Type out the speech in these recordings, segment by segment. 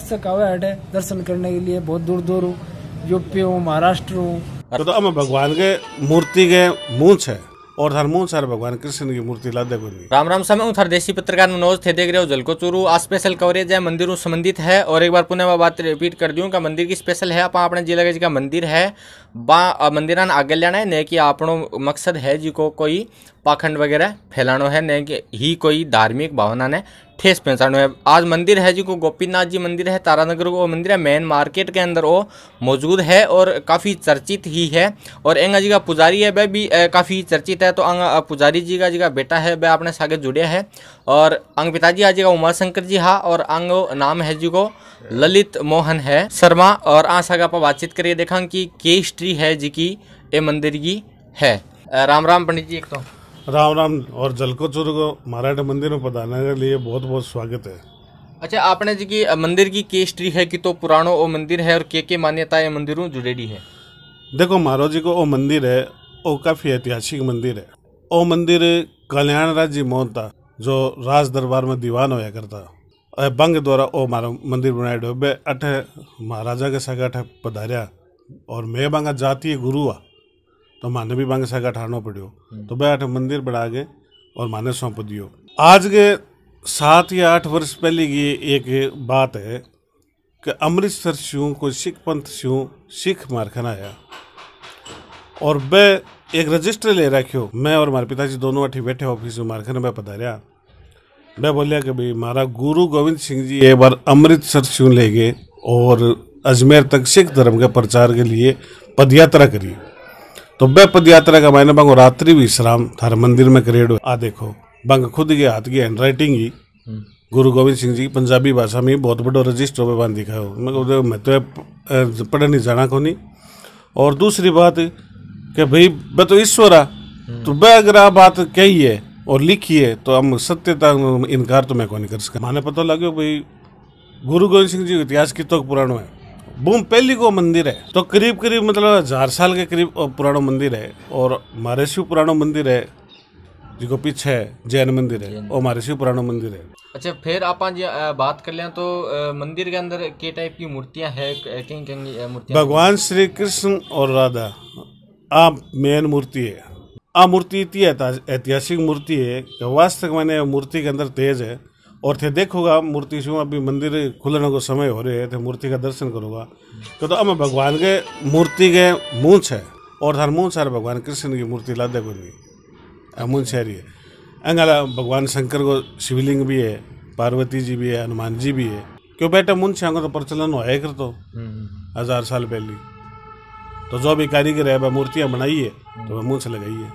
सकावा हट है दर्शन करने के लिए बहुत दूर दूर हूँ यूपी हूँ महाराष्ट्र हूँ तो तो भगवान के मूर्ति के मूछ है और हर मूंछ हर भगवान कृष्ण की मूर्ति लादे को राम राम समय उथर देशी पत्रकार मनोज थे देख रहे हो जलको चूरू आज स्पेशल कवरेज है मंदिरों संबंधित है और एक बार पुनः मैं बात रिपीट कर दूं का मंदिर की स्पेशल है आप अपने जिला का मंदिर है बा मंदिर आगे लेना है न कि आपनो मकसद है जी को कोई पाखंड वगैरह फैलाना है न कि ही कोई धार्मिक भावना ने थे पैंसठ में आज मंदिर है जी को गोपीनाथ जी मंदिर है तारानगर को मंदिर है मेन मार्केट के अंदर वो मौजूद है और काफ़ी चर्चित ही है और एंगा जी का पुजारी है वह भी काफ़ी चर्चित है तो अंग पुजारी जी का जी का बेटा है वह अपने सागे जुड़े है और अंग पिताजी आज का उमाशंकर जी हा और अंग नाम है जी को ललित मोहन है शर्मा और आ सागे आप बातचीत करिए देखा कि के हिस्ट्री है जी की ये मंदिर की है राम राम पंडित जी एक तो राम राम और जलकोचूर को मराठा मंदिर में पधारने के लिए बहुत बहुत स्वागत है अच्छा आपने जी की मंदिर की केस्ट्री है कि तो पुरानो वो मंदिर है और के के है मंदिरों जुड़ेडी है देखो महाराज जी को वो मंदिर है वो काफ़ी ऐतिहासिक मंदिर है वो मंदिर कल्याण राज्य मोहन था जो राज दरबार में दीवान होया करता बंग द्वारा ओ मारो मंदिर बनाया डोबे अठे महाराजा के सगा अठे पधारिया और मैं बंगा जातीय गुरु हुआ तो माने भी બાંગે સાગા ઠારનો પડ્યો तो भाई आठ मंदिर बढ़ा गए और माने सौंप दियो आज के सात या आठ वर्ष पहले की एक बात है कि अमृतसर स्यों को सिख पंथ स्यों सिख मारखन आया और वह एक रजिस्टर ले रखियो मैं और मारे पिताजी दोनों अठी बैठे ऑफिस में मारखन में पधारिया मैं बोलिया कि भाई मारा गुरु गोविंद सिंह जी एक बार अमृतसर स्यों ले गए और अजमेर तक सिख धर्म के प्रचार के लिए पदयात्रा करी तो वह पद यात्रा का मायने बांगो रात्रि विश्राम थारे मंदिर में करेड़ो आ देखो बांग खुद की हाथ की हैंड राइटिंग ही हम्म। गुरु गोविंद सिंह जी पंजाबी भाषा में बहुत बड़ो रजिस्टर में बांध दिखाओ मैं मैं तो पढ़ नहीं जाना को नहीं और दूसरी बात कि भाई मैं तो ईश्वर आ हम्म। तो वह अगर आप बात कही है और लिखी है तो हम सत्यता इनकार तो मैं को नहीं कर सकता माने पता लगे भाई गुरु गोविंद सिंह जी इतिहास कितो पुराण है बूम पहली को मंदिर है तो करीब करीब मतलब हजार साल के करीब पुराना मंदिर है और शिव पुराना मंदिर है जिको पीछे जैन मंदिर है और शिव पुराना मंदिर है अच्छा फिर आप बात कर लें तो मंदिर के अंदर के टाइप की मूर्तियां है कहीं कहीं भगवान श्री कृष्ण और राधा आ मेन मूर्ति है आ मूर्ति इतनी ऐतिहासिक मूर्ति है वास्तव मैंने मूर्ति के अंदर तेज है और थे देखोगा मूर्ति से अभी मंदिर खुलने को समय हो रहे है थे तो मूर्ति का दर्शन करोगा तो तो अमे भगवान के मूर्ति के मूंछ है और हर मूंछ है भगवान कृष्ण की मूर्ति लादे को नहीं मूंछ है अंगाला भगवान शंकर को शिवलिंग भी है पार्वती जी भी है हनुमान जी भी है क्यों बेटा मुंछ आंगो तो प्रचलन हुआ कर तो हजार साल पहले तो जो भी कारीगर है वह मूर्तियाँ बनाई है तो वह मुंछ लगाई है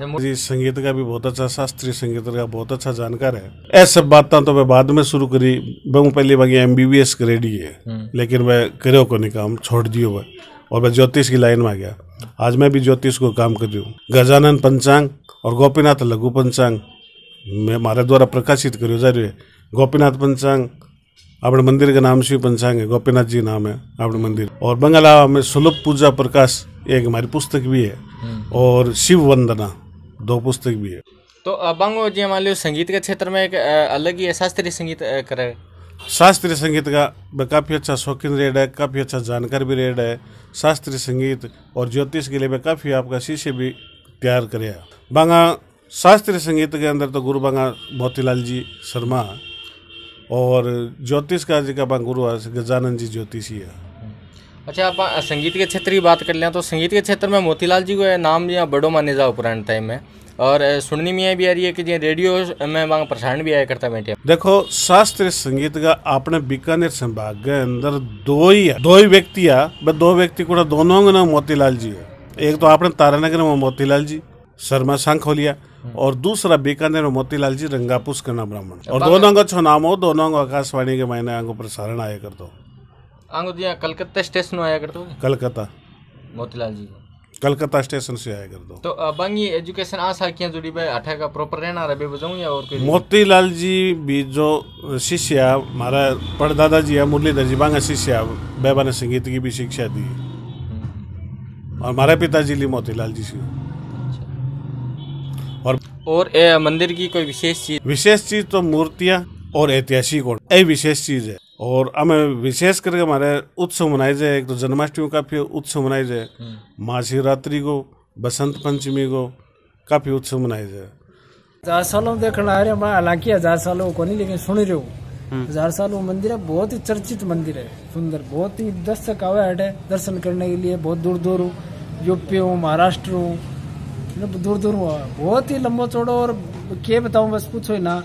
जी संगीत का भी बहुत अच्छा शास्त्रीय संगीत का बहुत अच्छा जानकार है ऐसे बात तो मैं बाद में शुरू करी मैं पहले बाकी एम बी बी एस करेडी है हम्म। लेकिन मैं करो को नहीं काम छोड़ दियो मैं और मैं ज्योतिष की लाइन में आ गया आज मैं भी ज्योतिष को काम कर रही हूँ गजानन पंचांग और गोपीनाथ लघु पंचांग मैं हमारे द्वारा प्रकाशित करो जा रही है गोपीनाथ पंचांग मंदिर का नाम शिव पंचांग है गोपीनाथ जी नाम है अपने मंदिर और बंगला में सुलभ पूजा प्रकाश एक हमारी पुस्तक भी है हम्म। और शिव वंदना दो पुस्तक भी है तो अबंग जी मान लो संगीत के क्षेत्र में एक अलग ही शास्त्रीय संगीत करे शास्त्रीय संगीत का मैं काफ़ी अच्छा शौकीन रेड है काफ़ी अच्छा जानकार भी रेड है शास्त्रीय संगीत और ज्योतिष के लिए मैं काफ़ी आपका शिष्य भी तैयार करे बंगा शास्त्रीय संगीत के अंदर तो गुरु बांगा मोतीलाल जी शर्मा और ज्योतिष का जी का गुरु गजानंद जी ज्योतिषी है अच्छा आप संगीत के क्षेत्र की बात कर लें तो संगीत के क्षेत्र में मोतीलाल जी को नाम या बड़ो माने जाओ पुराने टाइम में और सुननी में भी आ रही है कि रेडियो में वहाँ प्रसारण भी आया करता बैठे देखो शास्त्रीय संगीत का अपने बीकानेर संभाग के अंदर दो ही है दो ही व्यक्ति है बस दो व्यक्ति को दोनों का नाम मोतीलाल जी है एक तो आपने तारानगर में मोतीलाल जी शर्मा सांखोलिया हम्म। और दूसरा बीकानेर में मोतीलाल जी रंगापुस का नाम ब्राह्मण और दोनों का छो नाम हो दोनों आकाशवाणी के मायने आगे प्रसारण आया कर दो आंगुदिया कलकत्ता स्टेशन आया करते हो कलकत्ता मोतीलाल जी कलकत्ता स्टेशन से आया कर दो तो एजुकेशन आ जुड़ी बे का प्रॉपर रहना रे बजाऊं या और कोई मोतीलाल जी भी जो शिष्य हमारा परदादा जी है मुरलीधर जी बांगा शिष्य बेबा ने संगीत की भी शिक्षा दी हम्म। और हमारे पिताजी ली मोतीलाल जी से अच्छा। और और ए, मंदिर की कोई विशेष चीज विशेष चीज तो मूर्तियां और ऐतिहासिक और ए विशेष चीज है और हमें विशेष करके हमारे उत्सव મનાય जाए એક તો જન્માષ્ટમી काफी उत्सव मनाए जाए महाशिवरात्रि हम्म। को बसंत पंचमी को काफी उत्सव मनाए जाए हजार सालों देखना आ रहे हालांकि हजार सालों को नहीं लेकिन सुन रहे हो हम्म। हजार सालों मंदिर है बहुत ही चर्चित मंदिर है सुंदर बहुत ही दर्शक आवे हट है दर्शन करने के लिए बहुत दूर दूर हूँ यूपी हूँ महाराष्ट्र हूँ मतलब दूर दूर हुआ बहुत ही लंबा चौड़ो और क्या बताऊँ बस पूछो ना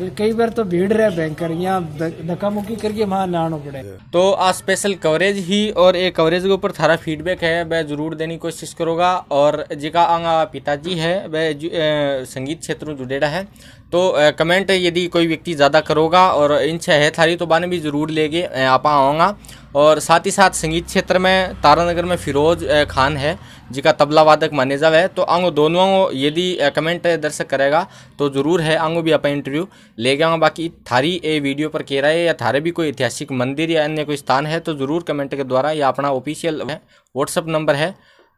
कई बार तो भीड़ रहे बैंकर यहाँ धक्का मुक्की करके वहाँ नहाना पड़े तो आज स्पेशल कवरेज ही और ये कवरेज के ऊपर थारा फीडबैक है वह जरूर देने की कोशिश करूँगा और जिका आंगा पिताजी है वह संगीत क्षेत्र में जुड़ेड़ा है तो कमेंट यदि कोई व्यक्ति ज़्यादा करोगा और इनसे है थारी तो बाने भी ज़रूर लेगे आप आऊँगा और साथ ही साथ संगीत क्षेत्र में तारानगर में फिरोज खान है जिका तबला वादक माने है तो आंगो दोनों यदि कमेंट दर्शक करेगा तो ज़रूर है आंगो भी अपना इंटरव्यू ले गया बाकी थारी ए वीडियो पर कह रहा है या थारे भी कोई ऐतिहासिक मंदिर या अन्य कोई स्थान है तो ज़रूर कमेंट के द्वारा या अपना ऑफिशियल व्हाट्सअप नंबर है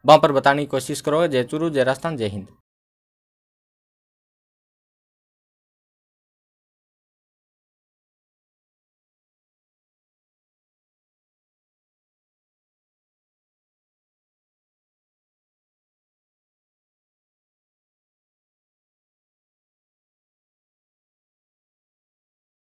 वहाँ पर बताने की कोशिश करोगे जय चुरू जय राजस्थान जय हिंद